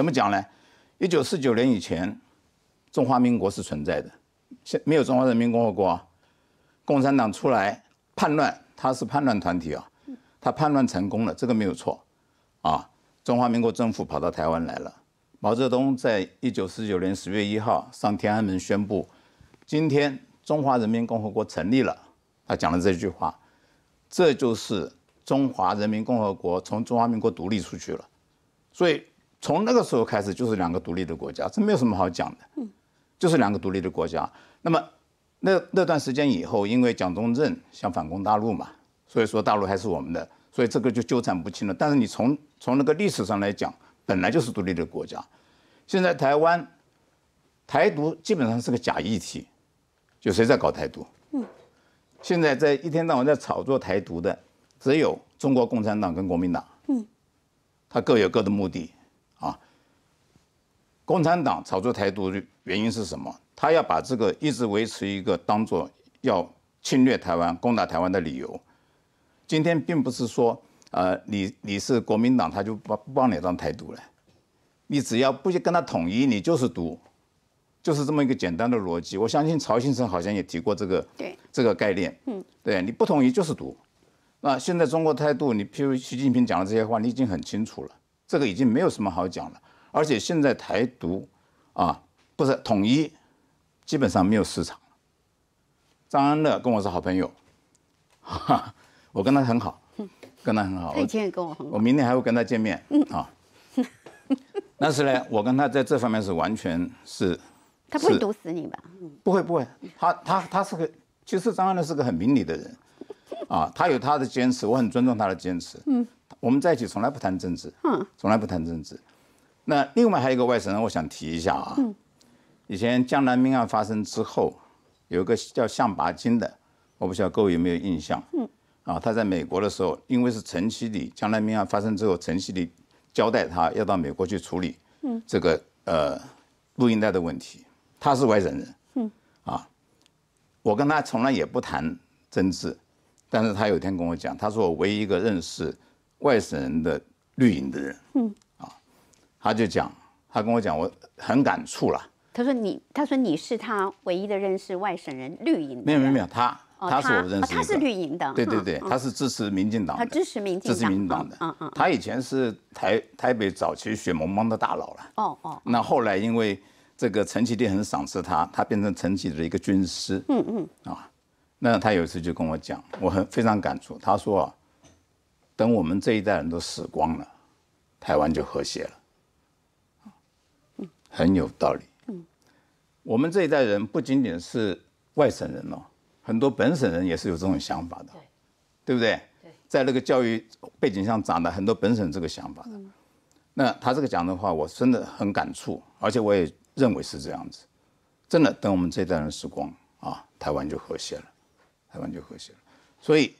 怎么讲呢？一九四九年以前，中华民国是存在的，现没有中华人民共和国。共产党出来叛乱，他是叛乱团体啊，他叛乱成功了，这个没有错啊。中华民国政府跑到台湾来了。毛泽东在一九四九年十月一号上天安门宣布，今天中华人民共和国成立了。他讲了这句话，这就是中华人民共和国从中华民国独立出去了。所以。从那个时候开始就是两个独立的国家，这没有什么好讲的，嗯，就是两个独立的国家。那么那那段时间以后，因为蒋中正想反攻大陆嘛，所以说大陆还是我们的，所以这个就纠缠不清了。但是你从从那个历史上来讲，本来就是独立的国家。现在台湾台独基本上是个假议题，就谁在搞台独？嗯，现在在一天到晚在炒作台独的，只有中国共产党跟国民党，嗯，他各有各的目的。共产党炒作台独的原因是什么？他要把这个一直维持一个当做要侵略台湾、攻打台湾的理由。今天并不是说，呃，你你是国民党，他就不不你当台独了。你只要不去跟他统一，你就是独，就是这么一个简单的逻辑。我相信曹先生好像也提过这个对这个概念。嗯，对你不同意就是独。那现在中国态度，你譬如习近平讲的这些话，你已经很清楚了，这个已经没有什么好讲了。而且现在台独啊，不是统一，基本上没有市场。张安乐跟我是好朋友，哈，我跟他很好，跟他很好。他以前也跟我很好。我明天还会跟他见面啊。但是呢，我跟他在这方面是完全是。他不会毒死你吧？不会不会，他他他是个，其实张安乐是个很明理的人，啊，他有他的坚持，我很尊重他的坚持。嗯，我们在一起从来不谈政治，从来不谈政治。那另外还有一个外省人，我想提一下啊。以前江南命案发生之后，有一个叫向拔金的，我不知道各位有没有印象？嗯。啊，他在美国的时候，因为是陈启礼江南命案发生之后，陈启礼交代他要到美国去处理这个呃录音带的问题。他是外省人。嗯。啊，我跟他从来也不谈政治，但是他有一天跟我讲，他是我唯一一个认识外省人的绿营的人。嗯。他就讲，他跟我讲，我很感触了。他说你，他说你是他唯一的认识外省人绿营的。没有没有没有，他他是我认识的，他是绿营的，对对对，他是支持民进党的，他支持民进党，支持民进党的。嗯嗯，他以前是台台北早期血蒙蒙的大佬了。哦哦，那后来因为这个陈启弟很赏识他，他变成陈启的一个军师。嗯嗯，啊，那他有一次就跟我讲，我很非常感触。他说啊，等我们这一代人都死光了，台湾就和谐了。很有道理。嗯，我们这一代人不仅仅是外省人哦，很多本省人也是有这种想法的，对，对不对？对，在那个教育背景上长的很多本省这个想法的。那他这个讲的话，我真的很感触，而且我也认为是这样子。真的，等我们这一代人死光啊，台湾就和谐了，台湾就和谐了。所以，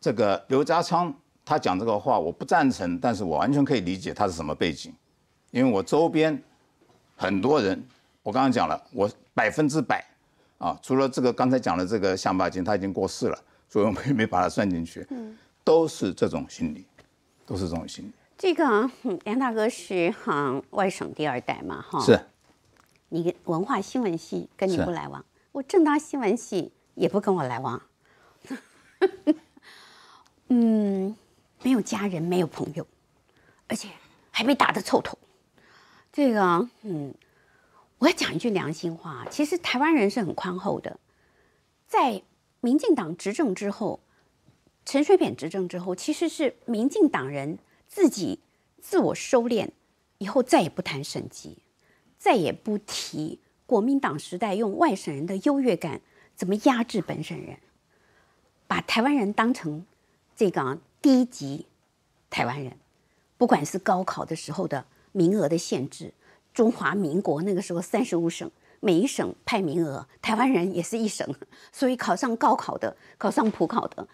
这个刘家昌他讲这个话，我不赞成，但是我完全可以理解他是什么背景，因为我周边。很多人，我刚刚讲了，我百分之百，啊，除了这个刚才讲的这个向巴金，他已经过世了，所以我们也没把他算进去，嗯，都是这种心理，都是这种心理。这个梁大哥是哈，外省第二代嘛，哈，是。你文化新闻系跟你不来往，我正当新闻系也不跟我来往，嗯，没有家人，没有朋友，而且还没打的臭头。这个，嗯，我要讲一句良心话，其实台湾人是很宽厚的。在民进党执政之后，陈水扁执政之后，其实是民进党人自己自我收敛，以后再也不谈省级，再也不提国民党时代用外省人的优越感怎么压制本省人，把台湾人当成这个低级台湾人，不管是高考的时候的。名额的限制，中华民国那个时候三十五省，每一省派名额，台湾人也是一省，所以考上高考的，考上普考的，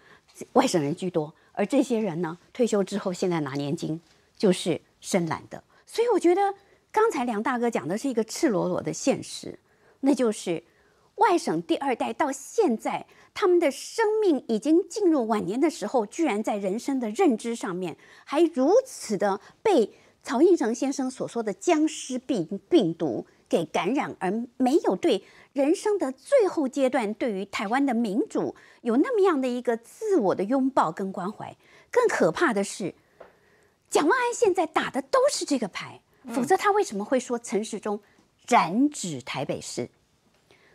外省人居多。而这些人呢，退休之后现在拿年金，就是深蓝的。所以我觉得刚才梁大哥讲的是一个赤裸裸的现实，那就是外省第二代到现在，他们的生命已经进入晚年的时候，居然在人生的认知上面还如此的被。曹应成先生所说的“僵尸病病毒”给感染，而没有对人生的最后阶段，对于台湾的民主有那么样的一个自我的拥抱跟关怀。更可怕的是，蒋万安现在打的都是这个牌，否则他为什么会说陈时中染指台北市？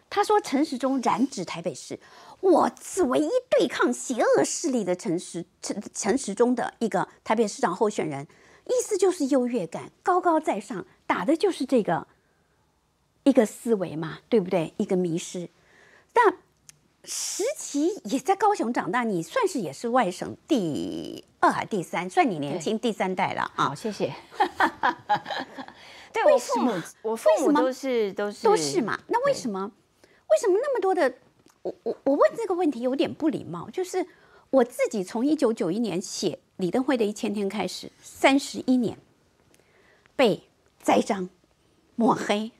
他说陈时中染指台北市，我是唯一对抗邪恶势力的陈时陈陈时中的一个台北市长候选人。意思就是优越感，高高在上，打的就是这个一个思维嘛，对不对？一个迷失。但石奇也在高雄长大，你算是也是外省第二、第三，算你年轻第三代了啊。好，谢谢。对，我父母，我父母都是都是都是嘛。那为什么？为什么那么多的？我我我问这个问题有点不礼貌，就是我自己从一九九一年写。李登辉的一千天开始，三十一年被栽赃、抹黑、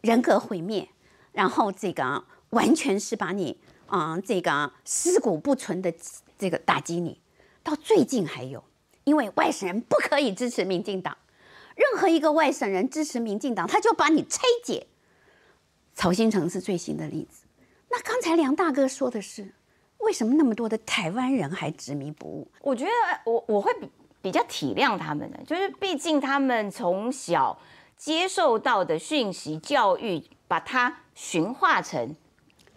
人格毁灭，然后这个完全是把你啊，这个尸骨不存的这个打击你。到最近还有，因为外省人不可以支持民进党，任何一个外省人支持民进党，他就把你拆解。曹新成是最新的例子。那刚才梁大哥说的是？为什么那么多的台湾人还执迷不悟？我觉得我我会比比较体谅他们的，就是毕竟他们从小接受到的讯息教育，把它驯化成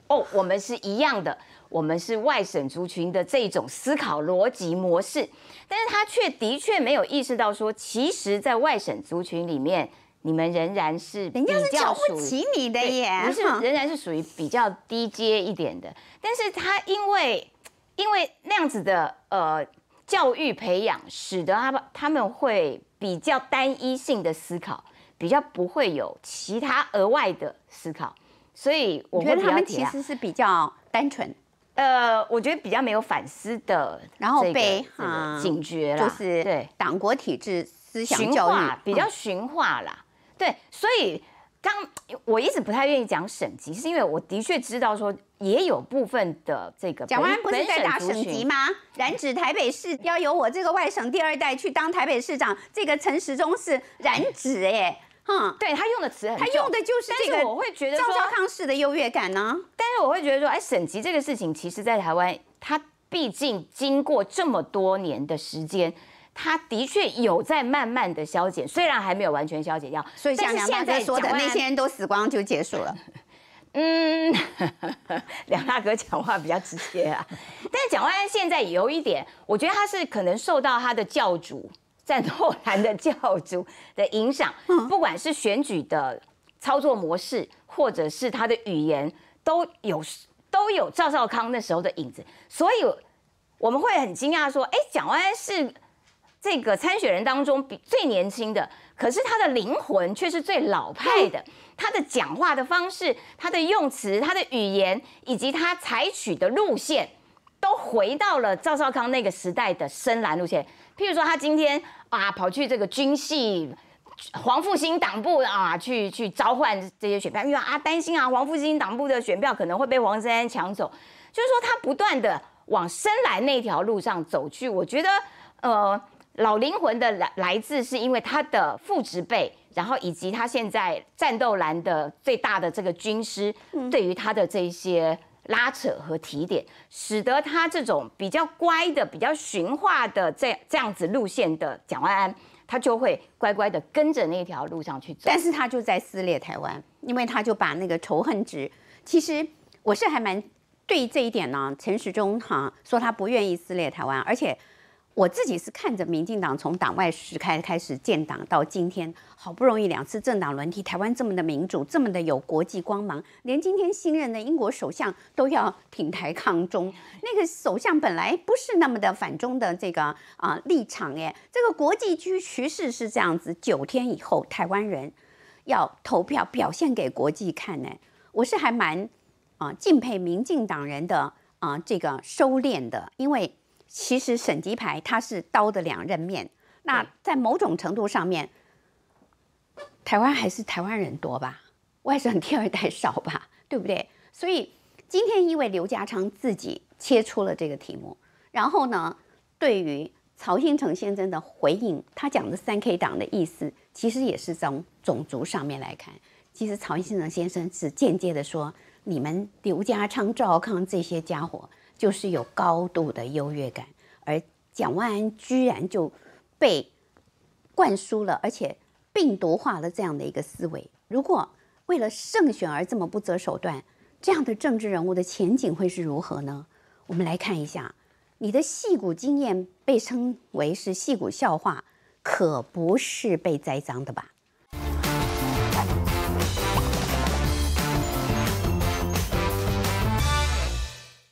哦，我们是一样的，我们是外省族群的这种思考逻辑模式，但是他却的确没有意识到说，其实在外省族群里面。你们仍然是人家是瞧不起你的耶，不是仍然是属于比较低阶一点的。但是他因为因为那样子的呃教育培养，使得他他们会比较单一性的思考，比较不会有其他额外的思考。所以我觉得他们其实是比较单纯，呃，我觉得比较没有反思的，然后被警觉了，就是党国体制思想教育比较驯化了。对，所以刚我一直不太愿意讲省级，是因为我的确知道说也有部分的这个，蒋万不是在打省级吗？染指台北市，要由我这个外省第二代去当台北市长，这个陈时中是染指哎，哼，对他用的词，他用的就是这个，但是我会觉得说，赵少康式的优越感呢？但是我会觉得说，哎，省级这个事情，其实在台湾，它毕竟经过这么多年的时间。他的确有在慢慢的消减，虽然还没有完全消减掉，所以像梁在说的那些人都死光就结束了。嗯，梁大哥讲话比较直接啊。但是蒋万安现在有一点，我觉得他是可能受到他的教主在后兰的教主的影响，不管是选举的操作模式，或者是他的语言，都有都有赵少康那时候的影子，所以我们会很惊讶说，哎，蒋万安是。这个参选人当中比最年轻的，可是他的灵魂却是最老派的。他的讲话的方式、他的用词、他的语言以及他采取的路线，都回到了赵少康那个时代的深蓝路线。譬如说，他今天啊跑去这个军系黄复兴党部啊去去召唤这些选票，因为啊担心啊黄复兴党部的选票可能会被黄珊珊抢走，就是说他不断的往深蓝那条路上走去。我觉得呃。老灵魂的来来自是因为他的父职辈，然后以及他现在战斗蓝的最大的这个军师，对于他的这一些拉扯和提点，使得他这种比较乖的、比较驯化的这这样子路线的蒋万安，他就会乖乖的跟着那条路上去走。但是他就在撕裂台湾，因为他就把那个仇恨值。其实我是还蛮对这一点呢。陈时中哈说他不愿意撕裂台湾，而且。我自己是看着民进党从党外时开开始建党到今天，好不容易两次政党轮替，台湾这么的民主，这么的有国际光芒，连今天新任的英国首相都要挺台抗中。那个首相本来不是那么的反中的这个啊立场哎，这个国际趋势是这样子。九天以后，台湾人要投票表现给国际看呢。我是还蛮啊敬佩民进党人的啊这个收敛的，因为。其实省级牌它是刀的两刃面，那在某种程度上面，台湾还是台湾人多吧，外省第二代少吧，对不对？所以今天因为刘家昌自己切出了这个题目，然后呢，对于曹新成先生的回应，他讲的三 K 党的意思，其实也是从种族上面来看，其实曹新成先生是间接的说，你们刘家昌、赵康这些家伙。就是有高度的优越感，而蒋万安居然就被灌输了，而且病毒化了这样的一个思维。如果为了胜选而这么不择手段，这样的政治人物的前景会是如何呢？我们来看一下，你的戏骨经验被称为是戏骨笑话，可不是被栽赃的吧？